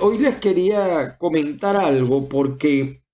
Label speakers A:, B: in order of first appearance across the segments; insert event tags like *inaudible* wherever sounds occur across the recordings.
A: hoy les quería comentar algo porque,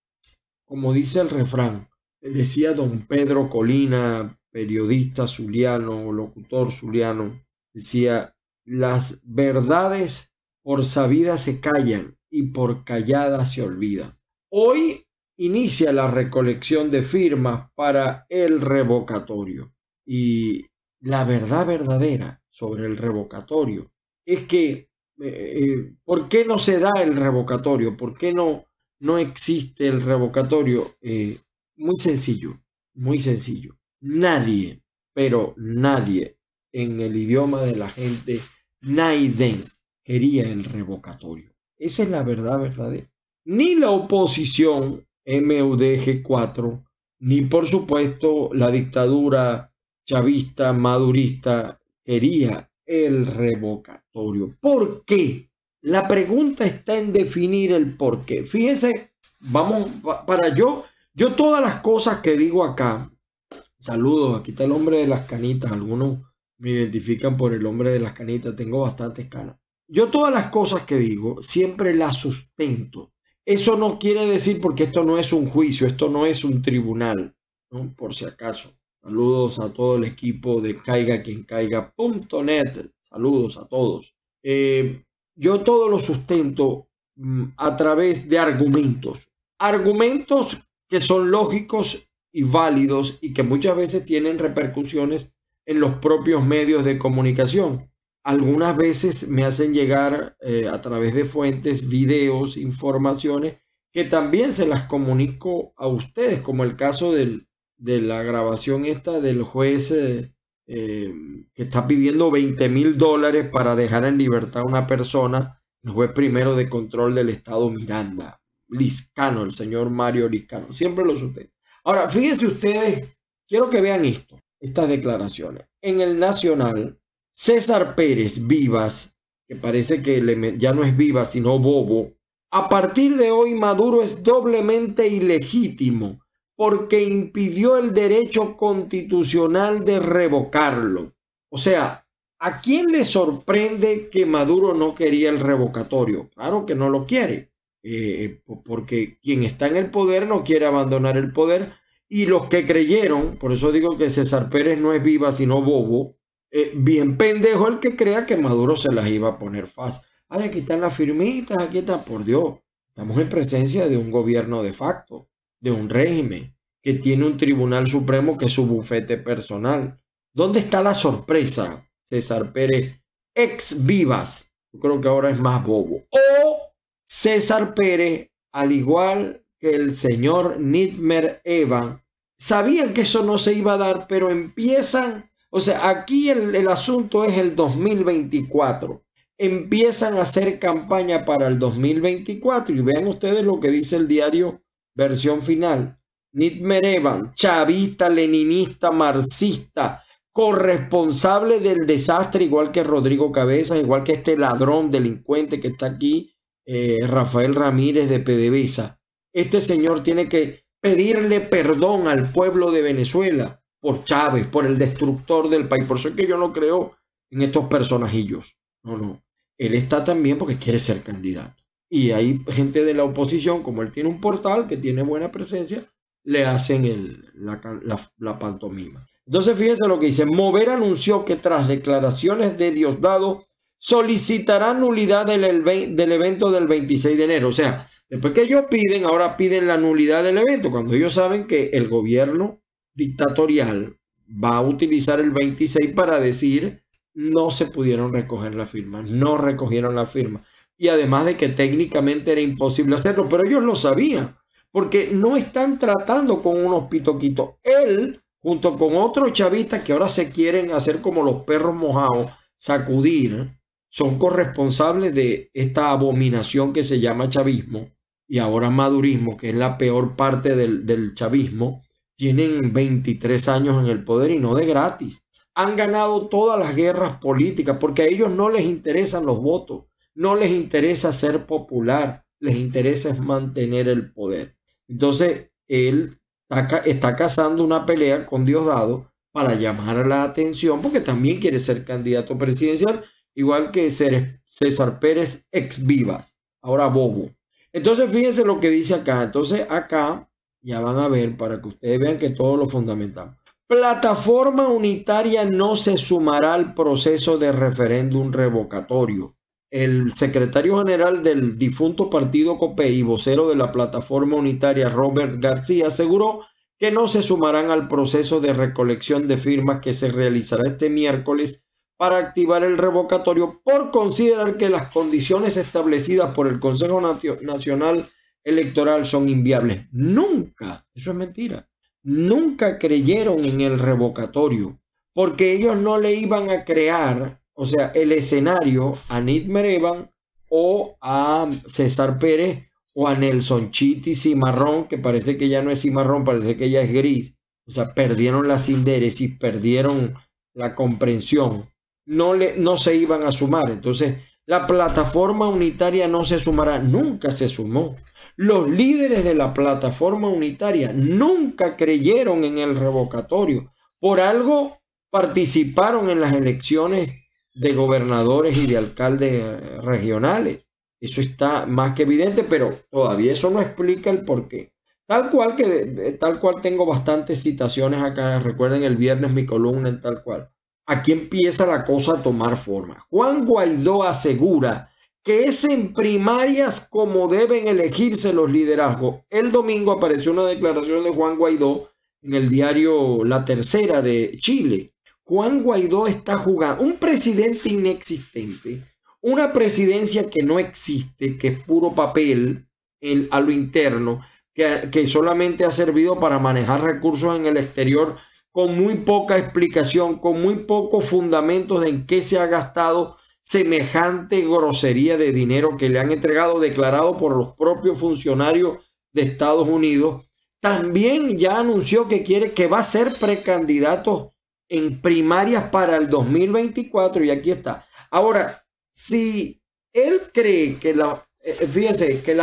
A: como dice el refrán, decía don Pedro Colina, periodista zuliano, locutor zuliano, decía, las verdades por sabidas se callan y por calladas se olvidan. Hoy inicia la recolección de firmas para el revocatorio y la verdad verdadera sobre el revocatorio es que eh, eh, ¿por qué no se da el revocatorio? ¿Por qué no, no existe el revocatorio? Eh, muy sencillo, muy sencillo. Nadie, pero nadie en el idioma de la gente, Naiden, quería el revocatorio. Esa es la verdad verdadera. Ni la oposición MUDG4, ni por supuesto la dictadura chavista, madurista, quería el revocatorio. ¿Por qué? La pregunta está en definir el por qué. Fíjense, vamos para yo, yo todas las cosas que digo acá, saludos, aquí está el hombre de las canitas, algunos me identifican por el hombre de las canitas, tengo bastantes canas. Yo todas las cosas que digo siempre las sustento. Eso no quiere decir porque esto no es un juicio, esto no es un tribunal, por si acaso. Saludos a todo el equipo de caiga Saludos a todos. Eh, yo todo lo sustento mm, a través de argumentos. Argumentos que son lógicos y válidos y que muchas veces tienen repercusiones en los propios medios de comunicación. Algunas veces me hacen llegar eh, a través de fuentes, videos, informaciones que también se las comunico a ustedes, como el caso del, de la grabación esta del juez eh, que está pidiendo 20 mil dólares para dejar en libertad a una persona, el juez primero de control del Estado Miranda, Liscano, el señor Mario Liscano, siempre lo ustedes Ahora, fíjense ustedes, quiero que vean esto, estas declaraciones. En el Nacional, César Pérez Vivas, que parece que ya no es viva sino Bobo, a partir de hoy Maduro es doblemente ilegítimo porque impidió el derecho constitucional de revocarlo. O sea, ¿a quién le sorprende que Maduro no quería el revocatorio? Claro que no lo quiere, eh, porque quien está en el poder no quiere abandonar el poder y los que creyeron, por eso digo que César Pérez no es viva sino bobo, eh, bien pendejo el que crea que Maduro se las iba a poner fácil. Ay, aquí están las firmitas, aquí están, por Dios, estamos en presencia de un gobierno de facto de un régimen, que tiene un Tribunal Supremo que es su bufete personal. ¿Dónde está la sorpresa, César Pérez? Ex vivas, creo que ahora es más bobo. O César Pérez, al igual que el señor Nitmer Eva, sabían que eso no se iba a dar, pero empiezan, o sea, aquí el, el asunto es el 2024 empiezan a hacer campaña para el 2024 y vean ustedes lo que dice el diario Versión final. Nit Merevan, chavista, leninista, marxista, corresponsable del desastre, igual que Rodrigo Cabezas, igual que este ladrón delincuente que está aquí, eh, Rafael Ramírez de PDVSA. Este señor tiene que pedirle perdón al pueblo de Venezuela por Chávez, por el destructor del país. Por eso es que yo no creo en estos personajillos. No, no. Él está también porque quiere ser candidato y hay gente de la oposición, como él tiene un portal que tiene buena presencia, le hacen el, la, pantomima. Entonces fíjense lo que dice, Mover anunció que tras declaraciones de Diosdado solicitará nulidad del, del evento del 26 de enero. O sea, después que ellos piden, ahora piden la nulidad del evento, cuando ellos saben que el gobierno dictatorial va a utilizar el 26 para decir no se pudieron recoger las firmas, no recogieron la firma y además de que técnicamente era imposible hacerlo, pero ellos lo sabían, porque no están tratando con unos pitoquitos. Él, junto con otros chavistas que ahora se quieren hacer como los perros mojados, sacudir, son corresponsables de esta abominación que se llama chavismo y ahora madurismo, que es la peor parte del, del chavismo, tienen 23 años en el poder y no de gratis. Han ganado todas las guerras políticas porque a ellos no les interesan los votos no les interesa ser popular, les interesa mantener el poder. Entonces, él está cazando una pelea con Diosdado para llamar la atención porque también quiere ser candidato presidencial, igual que César Pérez ex vivas, ahora bobo. Entonces, fíjense lo que dice acá. Entonces, acá ya van a ver para que ustedes vean que todo lo fundamental. Plataforma unitaria no se sumará al proceso de referéndum revocatorio el secretario general del difunto partido COPE y vocero de la plataforma unitaria Robert García aseguró que no se sumarán al proceso de recolección de firmas que se realizará este miércoles para activar el revocatorio por considerar que las condiciones establecidas por el Consejo Nacional Electoral son inviables. Nunca, eso es mentira, nunca creyeron en el revocatorio porque ellos no le iban a crear o sea, el escenario a Nid Merevan o a César Pérez o a Nelson Chiti Cimarrón, que parece que ya no es Cimarrón, parece que ya es gris. O sea, perdieron la y perdieron la comprensión. No, le, no se iban a sumar. Entonces, la plataforma unitaria no se sumará, nunca se sumó. Los líderes de la plataforma unitaria nunca creyeron en el revocatorio. Por algo participaron en las elecciones de gobernadores y de alcaldes eh, regionales. Eso está más que evidente, pero todavía eso no explica el porqué. Tal cual que eh, tal cual tengo bastantes citaciones acá. Recuerden el viernes mi columna en tal cual. Aquí empieza la cosa a tomar forma. Juan Guaidó asegura que es en primarias como deben elegirse los liderazgos. El domingo apareció una declaración de Juan Guaidó en el diario La Tercera de Chile, Juan Guaidó está jugando, un presidente inexistente, una presidencia que no existe, que es puro papel a lo interno, que, solamente ha servido para manejar recursos en el exterior con muy poca explicación, con muy pocos fundamentos en qué se ha gastado semejante grosería de dinero que le han entregado declarado por los propios funcionarios de Estados Unidos. También ya anunció que quiere que va a ser precandidato en primarias para el 2024 y aquí está. Ahora, si él cree que la, eh, eh, fíjese que,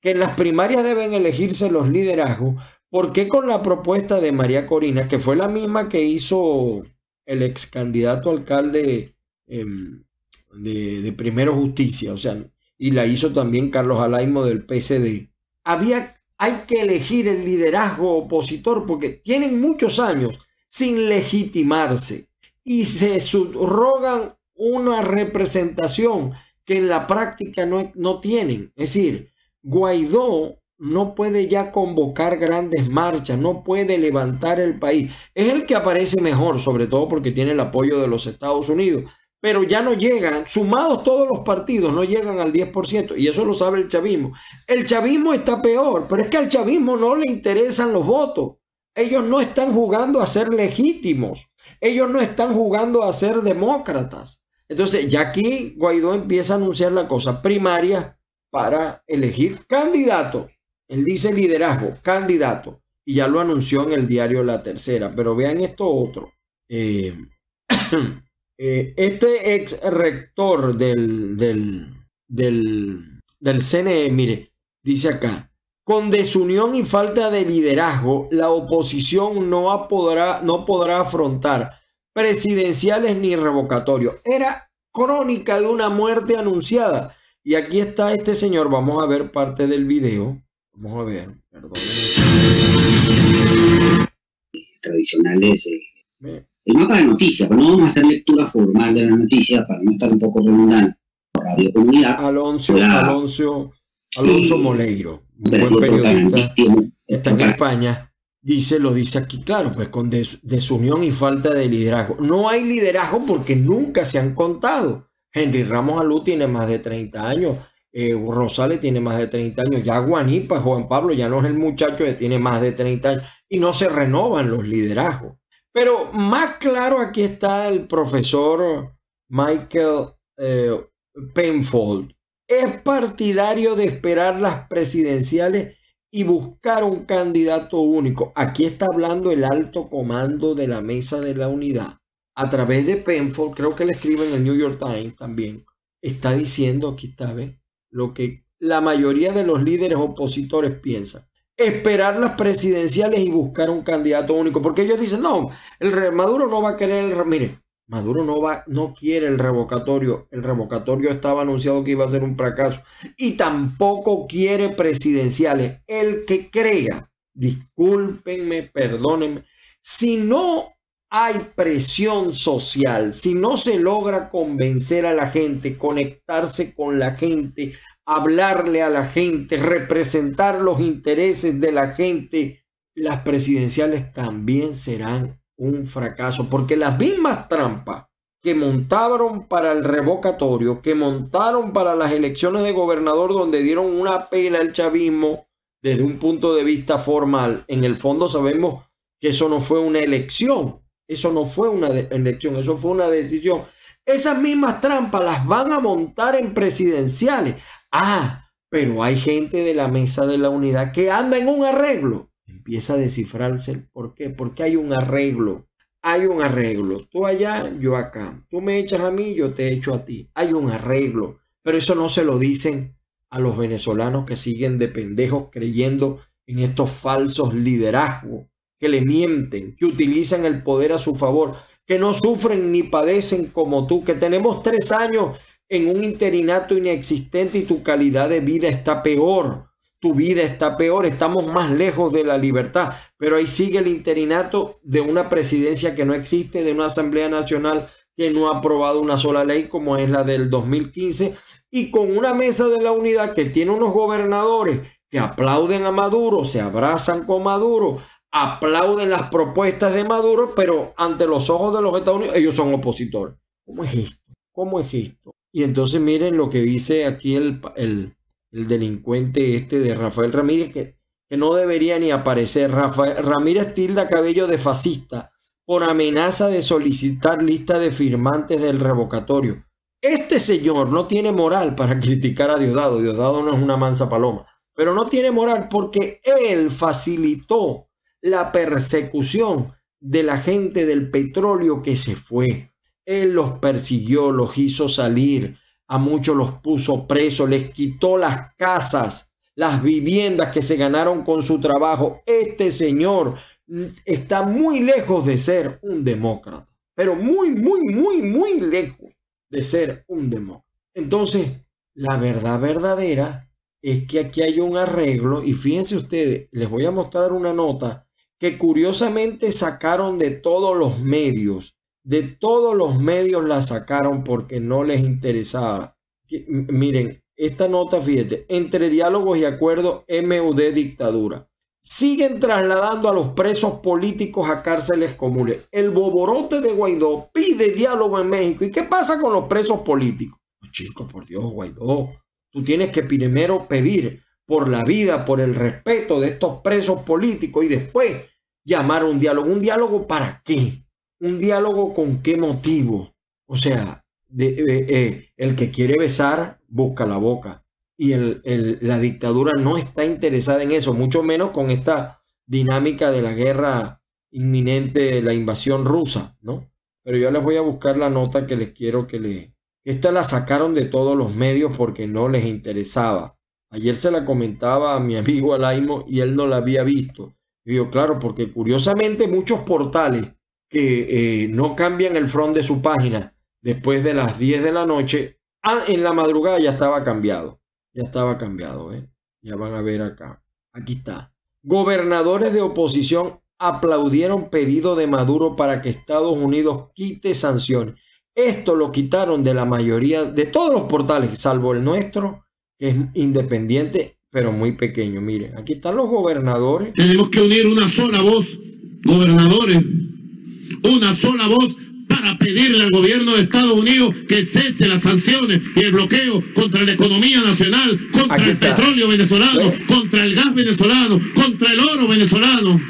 A: que en las primarias deben elegirse los liderazgos, ¿por qué con la propuesta de María Corina, que fue la misma que hizo el ex candidato alcalde em, de, Primero Justicia, o sea, y la hizo también Carlos Alaimo del PSD, había, hay que elegir el liderazgo opositor porque tienen muchos años sin legitimarse y se subrogan una representación que en la práctica no, no tienen. Es decir, Guaidó no puede ya convocar grandes marchas, no puede levantar el país. Es el que aparece mejor, sobre todo porque tiene el apoyo de los Estados Unidos, pero ya no llegan, sumados todos los partidos, no llegan al 10%, y eso lo sabe el chavismo. El chavismo está peor, pero es que al chavismo no le interesan los votos. Ellos no están jugando a ser legítimos. Ellos no están jugando a ser demócratas. Entonces, ya aquí Guaidó empieza a anunciar la cosa primaria para elegir candidato. Él dice liderazgo, candidato. Y ya lo anunció en el diario La Tercera. Pero vean esto otro. Eh, *clears throat* eh, este ex rector del, del, del, del CNE, mire, dice acá, con desunión y falta de liderazgo, la oposición no podrá, no podrá afrontar presidenciales ni revocatorios. Era crónica de una muerte anunciada. Y aquí está este señor. Vamos a ver parte del video. Vamos a ver. Perdón. Tradicionales. Eh. El mapa de noticias, pero no vamos a hacer lectura formal de la noticia para no estar un poco redundante. Radio Comunidad. Alonso, Alonso.
B: Alonso Moleiro, un buen periodista,
A: está en España, dice, lo dice aquí, claro, pues con desunión y falta de liderazgo. No hay liderazgo porque nunca se han contado. Henry Ramos Alú tiene más de 30 años, eh, Rosales tiene más de 30 años, ya Guanipa, Juan Pablo, ya no es el muchacho que tiene más de 30 años, y no se renovan los liderazgos. Pero más claro aquí está el profesor Michael eh, Penfold, es partidario de esperar las presidenciales y buscar un candidato único. Aquí está hablando el alto comando de la mesa de la unidad. A través de Penfold, creo que le escribe en el New York Times también, está diciendo, aquí está, vez Lo que la mayoría de los líderes opositores piensan. Esperar las presidenciales y buscar un candidato único. Porque ellos dicen, no, el Maduro no va a querer el... Mire, Maduro no va, no quiere el revocatorio. El revocatorio estaba anunciado que iba a ser un fracaso. Y tampoco quiere presidenciales. El que crea, discúlpenme, perdónenme, si no hay presión social, si no se logra convencer a la gente, conectarse con la gente, hablarle a la gente, representar los intereses de la gente, las presidenciales también serán un fracaso, porque las mismas trampas que montaron para el revocatorio, que montaron para las elecciones de gobernador, donde dieron una pena al chavismo desde un punto de vista formal, en el fondo sabemos que eso no fue una elección, eso no fue una elección, eso fue una decisión. Esas mismas trampas las van a montar en presidenciales. Ah, pero hay gente de la mesa de la unidad que anda en un arreglo Empieza a descifrarse el por qué. Porque hay un arreglo. Hay un arreglo. Tú allá, yo acá. Tú me echas a mí, yo te echo a ti. Hay un arreglo. Pero eso no se lo dicen a los venezolanos que siguen de pendejos creyendo en estos falsos liderazgos, que le mienten, que utilizan el poder a su favor, que no sufren ni padecen como tú, que tenemos tres años en un interinato inexistente y tu calidad de vida está peor tu vida está peor, estamos más lejos de la libertad, pero ahí sigue el interinato de una presidencia que no existe, de una Asamblea Nacional que no ha aprobado una sola ley como es la del 2015 y con una mesa de la unidad que tiene unos gobernadores que aplauden a Maduro, se abrazan con Maduro, aplauden las propuestas de Maduro, pero ante los ojos de los Estados Unidos ellos son opositores. ¿Cómo es esto? ¿Cómo es esto? Y entonces miren lo que dice aquí el, el, el delincuente este de Rafael Ramírez, que, que no debería ni aparecer. Rafael, Ramírez tilda Cabello de fascista por amenaza de solicitar lista de firmantes del revocatorio. Este señor no tiene moral para criticar a Diosdado. Diosdado no es una mansa paloma, pero no tiene moral porque él facilitó la persecución de la gente del petróleo que se fue. Él los persiguió, los hizo salir, a muchos los puso presos, les quitó las casas, las viviendas que se ganaron con su trabajo. Este señor está muy lejos de ser un demócrata, pero muy, muy, muy, muy lejos de ser un demócrata. Entonces, la verdad verdadera es que aquí hay un arreglo y fíjense ustedes, les voy a mostrar una nota que curiosamente sacaron de todos los medios de todos los medios la sacaron porque no les interesaba. Miren, esta nota, fíjate, entre diálogos y acuerdos, MUD dictadura. Siguen trasladando a los presos políticos a cárceles comunes. El boborote de Guaidó pide diálogo en México. ¿Y qué pasa con los presos políticos? Pues, chicos, por Dios, Guaidó, tú tienes que primero pedir por la vida, por el respeto de estos presos políticos y después llamar a un diálogo. ¿Un diálogo para qué? un diálogo con qué motivo. O sea, de, eh, eh, el que quiere besar busca la boca. Y el, la dictadura no está interesada en eso, mucho menos con esta dinámica de la guerra inminente de la invasión rusa, ¿no? Pero yo les voy a buscar la nota que les quiero que le... Esta la sacaron de todos los medios porque no les interesaba. Ayer se la comentaba a mi amigo Alaimo y él no la había visto. Y yo, claro, porque curiosamente muchos portales que eh, no cambian el front de su página después de las 10 de la noche, ah, en la madrugada ya estaba cambiado. Ya estaba cambiado, ¿eh? Ya van a ver acá. Aquí está. Gobernadores de oposición aplaudieron pedido de Maduro para que Estados Unidos quite sanciones. Esto lo quitaron de la mayoría, de todos los portales, salvo el nuestro, que es independiente, pero muy pequeño. Miren, aquí están los gobernadores. Tenemos que unir una sola voz, gobernadores, una sola voz para pedirle al gobierno de Estados Unidos que cese las sanciones y el bloqueo contra la economía nacional, contra el petróleo venezolano, contra el gas venezolano, contra el oro venezolano.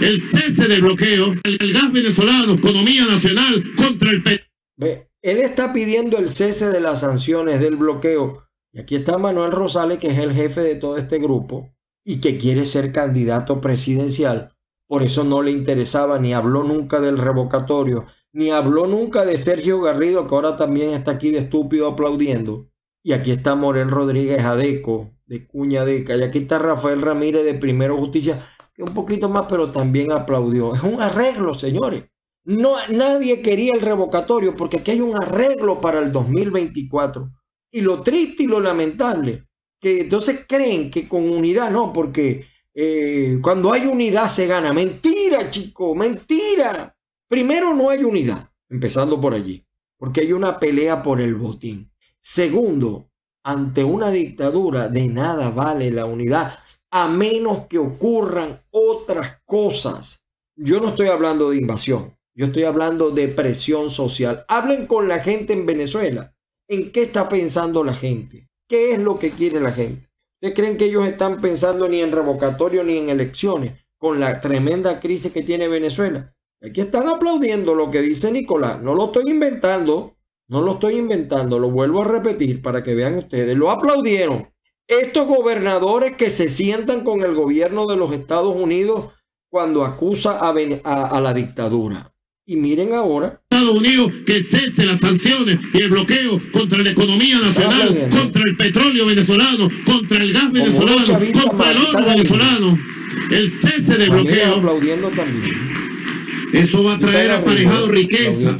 A: El cese del bloqueo, el gas venezolano, economía nacional, contra el petróleo. Él está pidiendo el cese de las sanciones, del bloqueo. Y aquí está Manuel Rosales, que es el jefe de todo este grupo y que quiere ser candidato presidencial por eso no le interesaba ni habló nunca del revocatorio, ni habló nunca de Sergio Garrido, que ahora también está aquí de estúpido aplaudiendo. Y aquí está Morel Rodríguez Adeco, de Cuñadeca Y aquí está Rafael Ramírez de Primero Justicia, que un poquito más, pero también aplaudió. Es un arreglo, señores. No, nadie quería el revocatorio porque aquí hay un arreglo para el 2024. Y lo triste y lo lamentable, que entonces creen que con unidad no, porque eh, cuando hay unidad se gana. Mentira, chico, mentira. Primero no hay unidad, empezando por allí, porque hay una pelea por el botín. Segundo, ante una dictadura de nada vale la unidad, a menos que ocurran otras cosas. Yo no estoy hablando de invasión, yo estoy hablando de presión social. Hablen con la gente en Venezuela. ¿En qué está pensando la gente? ¿Qué es lo que quiere la gente? ¿Ustedes creen que ellos están pensando ni en revocatorio ni en elecciones con la tremenda crisis que tiene Venezuela? Aquí están aplaudiendo lo que dice Nicolás. No lo estoy inventando, no lo estoy inventando, lo vuelvo a repetir para que vean ustedes. Lo aplaudieron. Estos gobernadores que se sientan con el gobierno de los Estados Unidos cuando acusa a, a la dictadura. Y miren ahora. Estados Unidos que cese las sanciones y el bloqueo contra la economía nacional, contra el petróleo venezolano, contra el gas venezolano, contra el oro venezolano. El cese de bloqueo. Eso va a traer aparejado riqueza.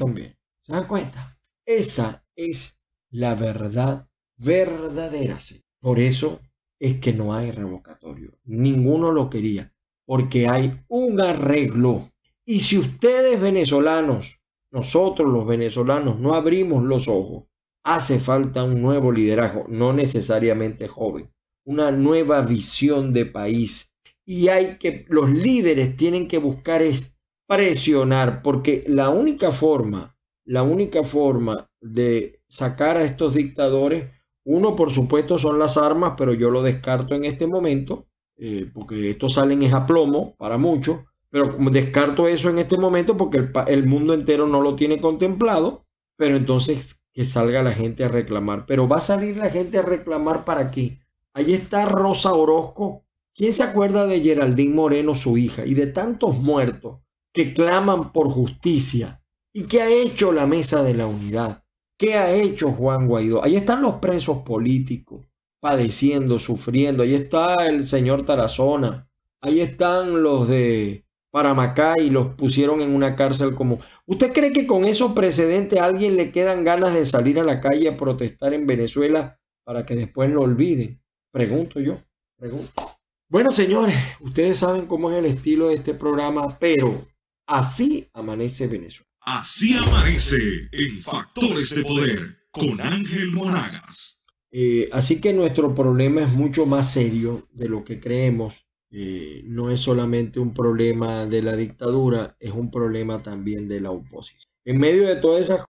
A: ¿Se dan cuenta? Esa es la verdad verdadera. Por eso es que no hay revocatorio. Ninguno lo quería. Porque hay un arreglo y si ustedes venezolanos, nosotros los venezolanos, no abrimos los ojos, hace falta un nuevo liderazgo, no necesariamente joven, una nueva visión de país. Y hay que, los líderes tienen que buscar es presionar, porque la única forma, la única forma de sacar a estos dictadores, uno por supuesto son las armas, pero yo lo descarto en este momento, eh, porque estos salen es a plomo para muchos pero descarto eso en este momento porque el, mundo entero no lo tiene contemplado, pero entonces que salga la gente a reclamar. Pero va a salir la gente a reclamar para qué. ahí está Rosa Orozco. ¿Quién se acuerda de Geraldín Moreno, su hija, y de tantos muertos que claman por justicia? ¿Y qué ha hecho la Mesa de la Unidad? ¿Qué ha hecho Juan Guaidó? Ahí están los presos políticos, padeciendo, sufriendo. Ahí está el señor Tarazona. Ahí están los de para Macá y los pusieron en una cárcel como... ¿Usted cree que con esos precedentes a alguien le quedan ganas de salir a la calle a protestar en Venezuela para que después lo olviden? Pregunto yo, pregunto. Bueno, señores, ustedes saben cómo es el estilo de este programa, pero así amanece Venezuela. Así amanece en Factores de Poder con Ángel Monagas. Eh, así que nuestro problema es mucho más serio de lo que creemos eh, no es solamente un problema de la dictadura, es un problema también de la oposición. En medio de todas esas